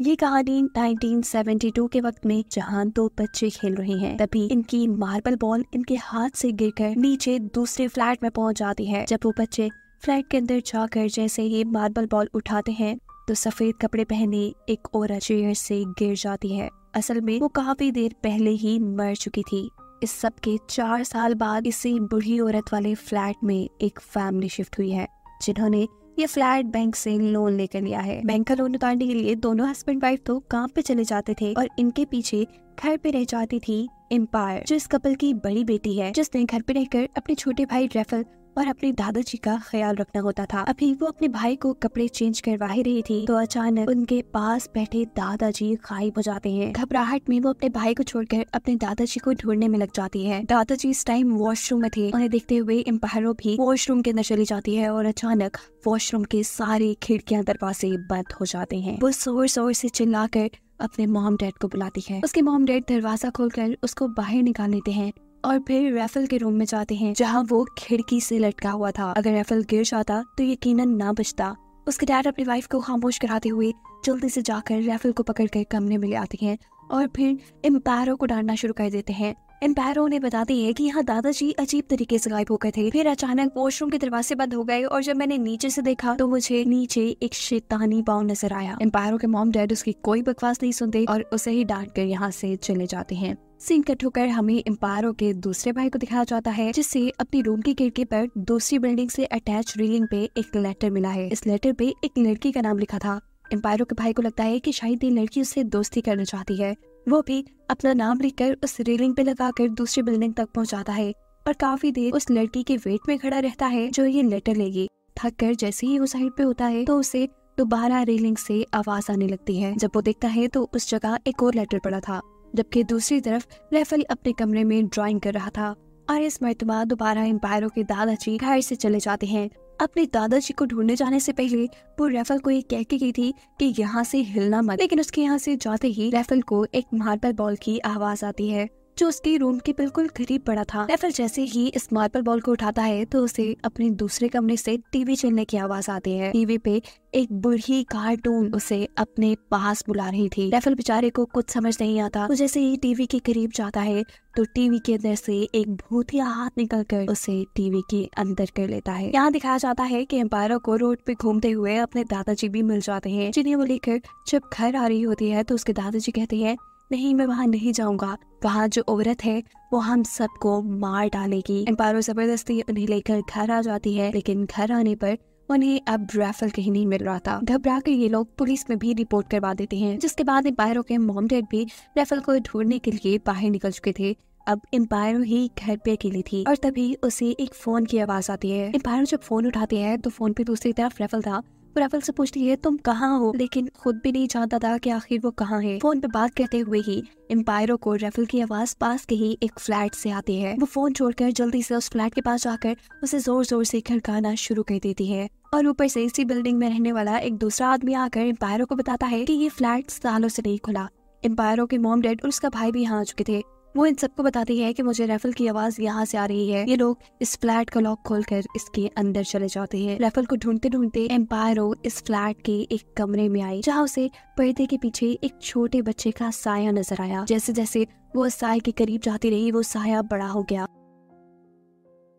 ये कहानी 1972 के वक्त में जहां दो बच्चे खेल रहे हैं तभी इनकी मार्बल बॉल इनके हाथ से गिरकर नीचे दूसरे फ्लैट में पहुंच जाती है जब वो बच्चे फ्लैट के अंदर जाकर जैसे ही मार्बल बॉल उठाते हैं तो सफेद कपड़े पहने एक औरत चेयर से गिर जाती है असल में वो काफी देर पहले ही मर चुकी थी इस सब के चार साल बाद इसी बुढ़ी औरत वाले फ्लैट में एक फैमिली शिफ्ट हुई है जिन्होंने ये फ्लैट बैंक से लोन लेकर लिया है बैंक का लोन उतारने के लिए दोनों हस्बैंड वाइफ तो काम पे चले जाते थे और इनके पीछे घर पे रह जाती थी एम्पायर जो इस कपल की बड़ी बेटी है जिसने घर पे रहकर अपने छोटे भाई रेफल और अपने दादाजी का ख्याल रखना होता था अभी वो अपने भाई को कपड़े चेंज करवा ही रही थी तो अचानक उनके पास बैठे दादाजी गायब हो जाते हैं घबराहट में वो अपने भाई को छोड़कर अपने दादाजी को ढूंढने में लग जाती है दादाजी इस टाइम वॉशरूम में थे उन्हें देखते हुए एम्पायरो भी वॉशरूम के अंदर चली जाती है और अचानक वॉशरूम के सारे खिड़कियां दरवाजे बंद हो जाते हैं वो शोर शोर से चिल्लाकर अपने मॉम डैड को बुलाती है उसके मॉम डैड दरवाजा खोलकर उसको बाहर निकाल लेते हैं और फिर राफेल के रूम में जाते हैं जहाँ वो खिड़की से लटका हुआ था अगर राफेल गिर जाता तो यकीन ना बचता उसके डैड अपनी वाइफ को खामोश कराते हुए जल्दी से जाकर राफेल को पकड़ कर कमरे में ले आते हैं और फिर एम्पायरों को डांटना शुरू कर देते हैं एम्पायरों ने बताती है कि यहाँ दादाजी अजीब तरीके से गायब हो गए थे फिर अचानक वॉशरूम के दरवाजे बंद हो गए और जब मैंने नीचे से देखा तो मुझे नीचे एक शैतानी पाव नजर आया एम्पायरों के मॉम डैड उसकी कोई बकवास नहीं सुनते और उसे ही डांट कर यहाँ से चले जाते हैं सीन कट होकर हमें एम्पायरों के दूसरे भाई को दिखाया जाता है जिससे अपनी रूम की खिड़की पर दूसरी बिल्डिंग से अटैच रेलिंग पे एक लेटर मिला है इस लेटर पे एक लड़की का नाम लिखा था एम्पायरों के भाई को लगता है कि शायद ये लड़की उससे दोस्ती करना चाहती है वो भी अपना नाम लिखकर उस रेलिंग पे लगाकर दूसरी बिल्डिंग तक पहुंचाता है और काफी देर उस लड़की के वेट में खड़ा रहता है जो ये लेटर लेगी थक कर जैसे ही वो साइड पे होता है तो उसे दोबारा रेलिंग से आवाज आने लगती है जब वो देखता है तो उस जगह एक और लेटर पड़ा था जबकि दूसरी तरफ रेफल अपने कमरे में ड्राइंग कर रहा था और इस मरतबा दोबारा एम्पायरों के दादाजी घर से चले जाते हैं अपने दादाजी को ढूंढने जाने से पहले वो रेफल को ये कह के गई थी कि यहाँ से हिलना मत लेकिन उसके यहाँ से जाते ही रेफल को एक मार्बल बॉल की आवाज आती है जो उसके रूम के बिल्कुल करीब पड़ा था रेफर जैसे ही इस मार्बल बॉल को उठाता है तो उसे अपने दूसरे कमरे से टीवी चलने की आवाज आती है टीवी पे एक बुढ़ी कार्टून उसे अपने पास बुला रही थी रेफल बेचारे को कुछ समझ नहीं आता तो जैसे ही टीवी के करीब जाता है तो टीवी के अंदर से एक भूतिया हाथ निकल कर उसे टीवी के अंदर कर लेता है यहाँ दिखाया जाता है कि एम्पायरों को रोड पे घूमते हुए अपने दादाजी भी मिल जाते हैं जिन्हें वो लेकर जब घर आ रही होती है तो उसके दादाजी कहते हैं नहीं मैं वहाँ नहीं जाऊंगा वहाँ जो औरत है वो हम सबको मार डालेगी एम्पारो जबरदस्ती उन्हें लेकर घर आ जाती है लेकिन घर आने पर उन्हें अब राफेल कहीं नहीं मिल रहा था घबरा कर ये लोग पुलिस में भी रिपोर्ट करवा देते हैं जिसके बाद एम्पायरों के मोमडेड भी राफेल को ढूंढने के लिए बाहर निकल चुके थे अब एम्पायर ही घर पे अकेली थी और तभी उसे एक फोन की आवाज आती है एम्पायर जब फोन उठाते हैं तो फोन पे दूसरी तरफ रेफल था राफेल से पूछती है तुम कहाँ हो लेकिन खुद भी नहीं जानता था कि आखिर वो कहाँ है फोन पे बात करते हुए ही एम्पायरों को राफेल की आवाज पास के ही एक फ्लैट से आती है वो फोन छोड़कर जल्दी से उस फ्लैट के पास जाकर उसे जोर जोर से खड़काना शुरू कर देती है और ऊपर से इसी बिल्डिंग में रहने वाला एक दूसरा आदमी आकर एम्पायरों को बताता है की ये फ्लैट सालों से नहीं खुला एम्पायरों के मोम डेड और उसका भाई भी यहाँ आ चुके थे वो इन सबको बताती है कि मुझे रेफल की आवाज यहाँ से आ रही है ये लोग इस फ्लैट का लॉक खोलकर इसके अंदर चले जाते हैं रेफल को ढूंढते ढूंढते एम्पायर इस फ्लैट के एक कमरे में आई जहाँ उसे पर्दे के पीछे एक छोटे बच्चे का साया नजर आया जैसे जैसे वो साय के करीब जाती रही वो साया बड़ा हो गया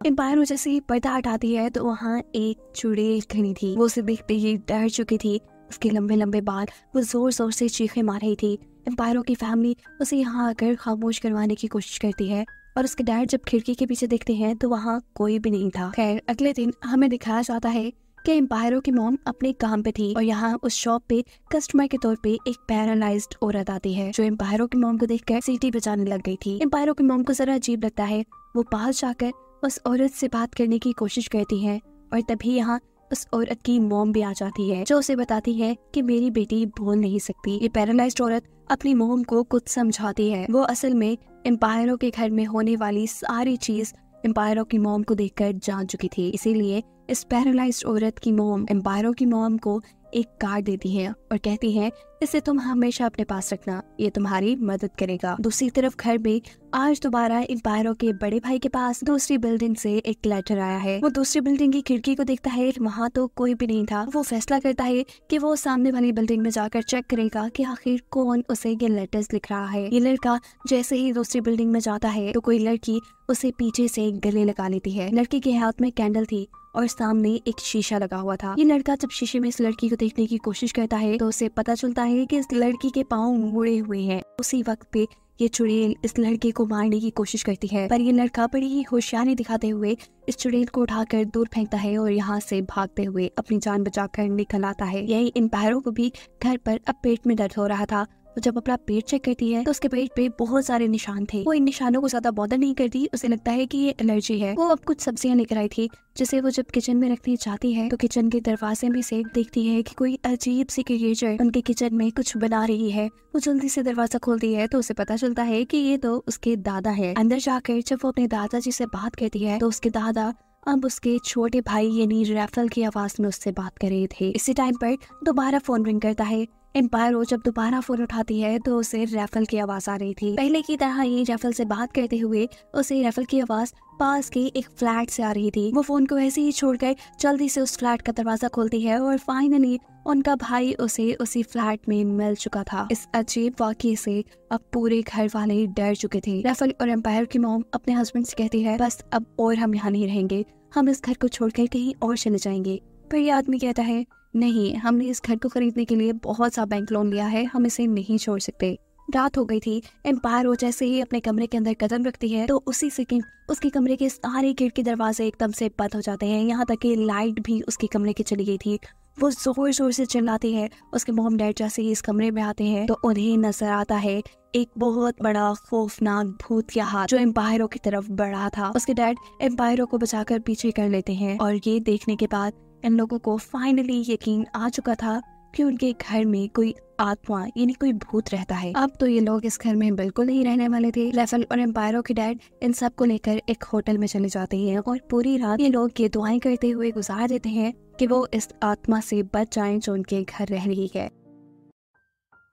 एम्पायर जैसे ही पर्दा हटाती है तो वहाँ एक चुड़ैल खड़ी थी वो उसे देखते ही डर चुकी थी उसके लंबे लंबे बाल वो जोर जोर से चीखे मार रही थी एम्पायरों की फैमिली उसे यहाँ आकर खामोश करवाने की कोशिश करती है और उसके डैड जब खिड़की के पीछे देखते हैं तो वहाँ कोई भी नहीं था खैर अगले दिन हमें दिखाया जाता है कि एम्पायरों की मोम अपने काम पे थी और यहाँ उस शॉप पे कस्टमर के तौर पे एक पैरालाइज्ड औरत आती है जो एम्पायरों की मोम को देखकर सीटी बजाने लग गई थी एम्पायरों की मोम को जरा अजीब लगता है वो पास जाकर उस औरत से बात करने की कोशिश करती है और तभी यहाँ उस औरत की मोम भी आ जाती है जो उसे बताती है कि मेरी बेटी बोल नहीं सकती ये पैरालाइज औरत अपनी मोम को कुछ समझाती है वो असल में एम्पायरों के घर में होने वाली सारी चीज एम्पायरों की मोम को देखकर जान चुकी थी इसीलिए इस पैरालाइज औरत की मोम एम्पायरों की मोम को एक कार्ड देती है और कहती है इसे तुम हमेशा अपने पास रखना ये तुम्हारी मदद करेगा दूसरी तरफ घर में आज दोबारा पायरों के बड़े भाई के पास दूसरी बिल्डिंग से एक लेटर आया है वो दूसरी बिल्डिंग की खिड़की को देखता है वहाँ तो कोई भी नहीं था वो फैसला करता है कि वो सामने वाली बिल्डिंग में जाकर चेक करेगा कि आखिर कौन उसे ये लेटर्स लिख रहा है ये लड़का जैसे ही दूसरी बिल्डिंग में जाता है तो कोई लड़की उसे पीछे से गले लगा लेती है लड़की के हाथ में कैंडल थी और सामने एक शीशा लगा हुआ था ये लड़का जब शीशे में इस लड़की को देखने की कोशिश करता है तो उसे पता चलता है कि इस लड़की के पाँव मुड़े हुए हैं उसी वक्त पे ये चुड़ैल इस लड़के को मारने की कोशिश करती है पर ये लड़का बड़ी ही होशियारी दिखाते हुए इस चुड़ैल को उठाकर दूर फेंकता है और यहाँ से भागते हुए अपनी जान बचाकर निकल आता है यही इन पैरों को भी घर पर अब पेट में दर्द हो रहा था वो तो जब अपना पेट चेक करती है तो उसके पेट पे बहुत सारे निशान थे वो इन निशानों को ज्यादा बॉदर नहीं करती उसे लगता है की ये एलर्जी है वो अब कुछ सब्जियां लेकर आई थी जिसे वो जब किचन में रखने जाती है तो किचन के दरवाजे में से देखती है कि कोई अजीब सी क्रिएचर उनके किचन में कुछ बना रही है वो जल्दी से दरवाजा खोलती है तो उसे पता चलता है की ये तो उसके दादा है अंदर जाकर जब वो अपने दादाजी से बात करती है तो उसके दादा अब उसके छोटे भाई यानी रैफल की आवाज में उससे बात कर रहे थे इसी टाइम पर दोबारा फोन रिंग करता है एम्पायर वो जब दोबारा फोन उठाती है तो उसे रेफल की आवाज आ रही थी पहले की तरह ही रेफल से बात करते हुए उसे रेफल की आवाज पास के एक फ्लैट से आ रही थी वो फोन को ऐसे ही छोड़कर जल्दी से उस फ्लैट का दरवाजा खोलती है और फाइनली उनका भाई उसे उसी फ्लैट में मिल चुका था इस अजीब वाक्य से अब पूरे घर वाले डर चुके थे रेफल और एम्पायर की मोम अपने हस्बैंड से कहती है बस अब और हम यहाँ नहीं रहेंगे हम इस घर को छोड़कर कहीं और चले जाएंगे पर ये आदमी कहता है नहीं हमने इस घर को खरीदने के लिए बहुत सा बैंक लोन लिया है हम इसे नहीं छोड़ सकते रात हो गई थी एम्पायर वो जैसे ही अपने कमरे के अंदर कदम रखती है तो उसी सेकंड उसके कमरे के सारे खिड़की दरवाजे एकदम से बंद हो जाते हैं यहाँ तक कि लाइट भी उसके कमरे की चली गई थी वो जोर जोर से चिल्लाती है उसके मोम डैड जैसे ही इस कमरे में आते हैं तो उन्हें नजर आता है एक बहुत बड़ा खौफनाक भूत का हाथ जो एम्पायरों की तरफ बढ़ा था उसके डैड एम्पायरों को बचाकर पीछे कर लेते हैं और ये देखने के बाद इन लोगों को फाइनली यकीन आ चुका था कि उनके घर में कोई आत्मा यानी कोई भूत रहता है अब तो ये लोग इस घर में बिल्कुल नहीं रहने वाले थे लेफल और एम्पायरों के डैड इन सब को लेकर एक होटल में चले जाते हैं और पूरी रात ये लोग ये दुआएं करते हुए गुजार देते हैं कि वो इस आत्मा से बच जाएं जो उनके घर रह रही है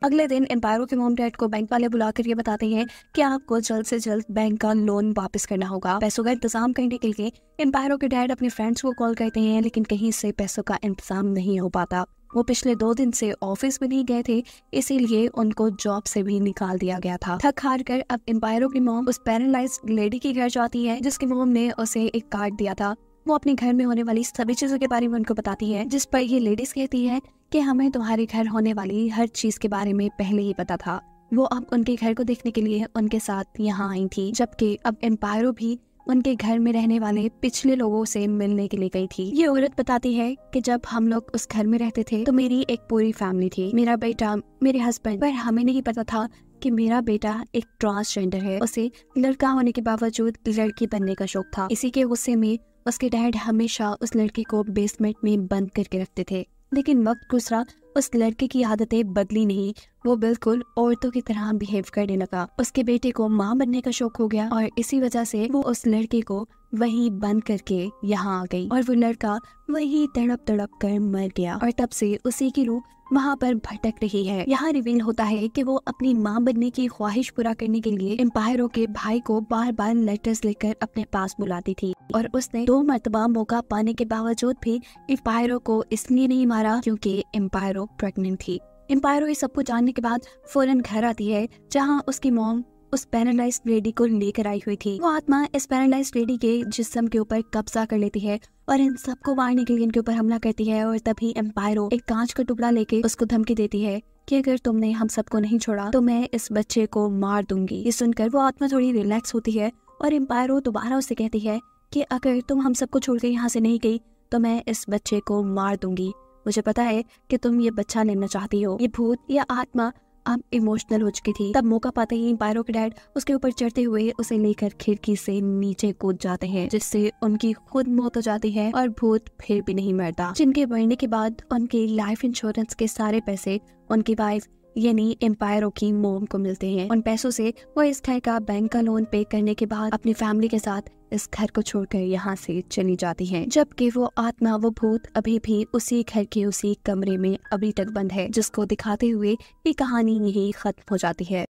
अगले दिन एम्पायरों के मोम डैड को बैंक वाले बुलाकर ये बताते हैं कि आपको जल्द से जल्द बैंक का लोन वापस करना होगा पैसों का इंतजाम करने के लिए एम्पायरों के डैड अपने फ्रेंड्स को कॉल करते हैं लेकिन कहीं से पैसों का इंतजाम नहीं हो पाता वो पिछले दो दिन से ऑफिस में नहीं गए थे इसीलिए उनको जॉब से भी निकाल दिया गया था थक हार कर अब एम्पायरों की मोम उस पैरालाइज लेडी के घर जाती है जिसकी मोम ने उसे एक कार्ड दिया था वो अपने घर में होने वाली सभी चीजों के बारे में उनको बताती है जिस पर ये लेडीज कहती है कि हमें तुम्हारे घर होने वाली हर चीज के बारे में पहले ही पता था वो अब उनके घर को देखने के लिए उनके साथ यहाँ आई थी जबकि अब एम्पायरों भी उनके घर में रहने वाले पिछले लोगों से मिलने के लिए गई थी ये औरत बताती है कि जब हम लोग उस घर में रहते थे तो मेरी एक पूरी फैमिली थी मेरा बेटा मेरे हस्बैंड पर हमें नहीं पता था कि मेरा बेटा एक ट्रांसजेंडर है उसे लड़का होने के बावजूद लड़की बनने का शौक था इसी के गुस्से में उसके डैड हमेशा उस लड़के को बेसमेंट में बंद करके रखते थे लेकिन वक्त गुजरा उस लड़के की आदतें बदली नहीं वो बिल्कुल औरतों की तरह बिहेव करने लगा उसके बेटे को माँ बनने का शौक हो गया और इसी वजह से वो उस लड़के को वहीं बंद करके यहाँ आ गई और वो लड़का वहीं तड़प तड़प कर मर गया और तब से उसी की रूह वहाँ पर भटक रही है यहाँ रिवील होता है कि वो अपनी माँ बनने की ख्वाहिश पूरा करने के लिए एम्पायरों के भाई को बार बार लेटर्स लेकर अपने पास बुलाती थी और उसने दो मरतबा मौका पाने के बावजूद भी एम्पायरों को इसलिए नहीं मारा क्योंकि एम्पायरों प्रेगनेंट थी एम्पायरों सबको सब कुछ जानने के बाद फौरन घर आती है जहाँ उसकी मोम उस पैरालाइज लेडी को लेकर आई हुई थी वो आत्मा इस पैरालाइज लेडी के जिसम के ऊपर कब्जा कर लेती है और इन सबको मारने के लिए इनके ऊपर हमला करती है और तभी एम्पायरो एक कांच का टुकड़ा लेके उसको धमकी देती है कि अगर तुमने हम सबको नहीं छोड़ा तो मैं इस बच्चे को मार दूंगी ये सुनकर वो आत्मा थोड़ी रिलैक्स होती है और एम्पायरो दोबारा उसे कहती है कि अगर तुम हम सबको छोड़ यहाँ से नहीं गई तो मैं इस बच्चे को मार दूंगी मुझे पता है कि तुम ये बच्चा लेना चाहती हो ये भूत या आत्मा अब इमोशनल हो चुकी थी तब मौका पाते ही पायरो के डैड उसके ऊपर चढ़ते हुए उसे लेकर खिड़की से नीचे कूद जाते हैं जिससे उनकी खुद मौत हो जाती है और भूत फिर भी नहीं मरता जिनके मरने के बाद उनके लाइफ इंश्योरेंस के सारे पैसे उनकी वाइफ यानी एम्पायरों की मोम को मिलते हैं उन पैसों से वो इस घर का बैंक का लोन पे करने के बाद अपनी फैमिली के साथ इस घर को छोड़कर यहाँ से चली जाती है जबकि वो आत्मा वो भूत अभी भी उसी घर के उसी कमरे में अभी तक बंद है जिसको दिखाते हुए ये कहानी यही खत्म हो जाती है